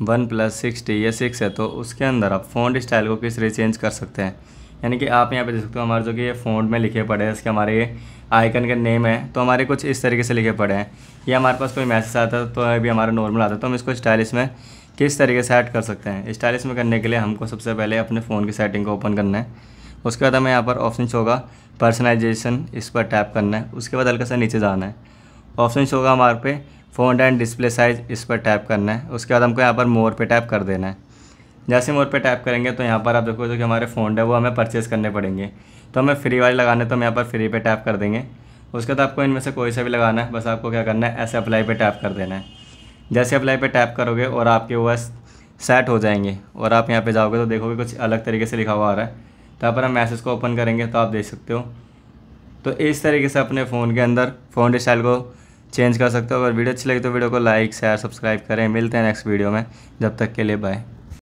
one plus sixty या six है तो उसके अंदर आप फ़ोन स्टाइल को किस तरह चेंज कर सकते हैं यानी कि आप यहाँ पे देख सकते हो हमारे जो कि ये फ़ोन में लिखे पड़े हैं इसके हमारे ये आइकन का नेम है तो हमारे कुछ इस तरीके से लिखे पड़े हैं या हमारे पास कोई मैसेज आता है तो अभी हमारा नॉर्मल आता है तो हम इसको स्टाइलिश में किस तरीके से ऐड कर सकते हैं स्टाइलिश में करने के लिए हमको सबसे पहले अपने फ़ोन की सेटिंग को ओपन करना है उसके बाद हमें यहाँ पर ऑप्शन होगा पर्सनलाइजेशन इस पर टैप करना है उसके बाद हल्का सा नीचे जाना है ऑप्शन होगा हमारे पे फ़ोन एंड डिस्प्ले साइज़ इस पर टैप करना है उसके बाद हमको यहाँ पर मोर पे टैप कर देना है जैसे मोर पे टैप करेंगे तो यहाँ पर आप देखो जो कि हमारे फ़ोन है वो हमें परचेज़ करने पड़ेंगे तो हमें फ्री वाले लगाने तो हम यहाँ पर फ्री पे टैप कर देंगे उसके बाद आपको इनमें से कोई सा भी लगाना है बस आपको क्या करना है ऐसे अप्लाई पर टैप कर देना है जैसे अप्लाई पर टैप करोगे और आपके वो सेट हो जाएंगे और आप यहाँ पर जाओगे तो देखोगे कुछ अलग तरीके से लिखा हुआ आ रहा है तो यहाँ पर हम मैसेज को ओपन करेंगे तो आप देख सकते हो तो इस तरीके से अपने फ़ोन के अंदर फ़ोन स्टाइल को चेंज कर सकते हो अगर वीडियो अच्छी लगे तो वीडियो को लाइक शेयर सब्सक्राइब करें मिलते हैं नेक्स्ट वीडियो में जब तक के लिए बाय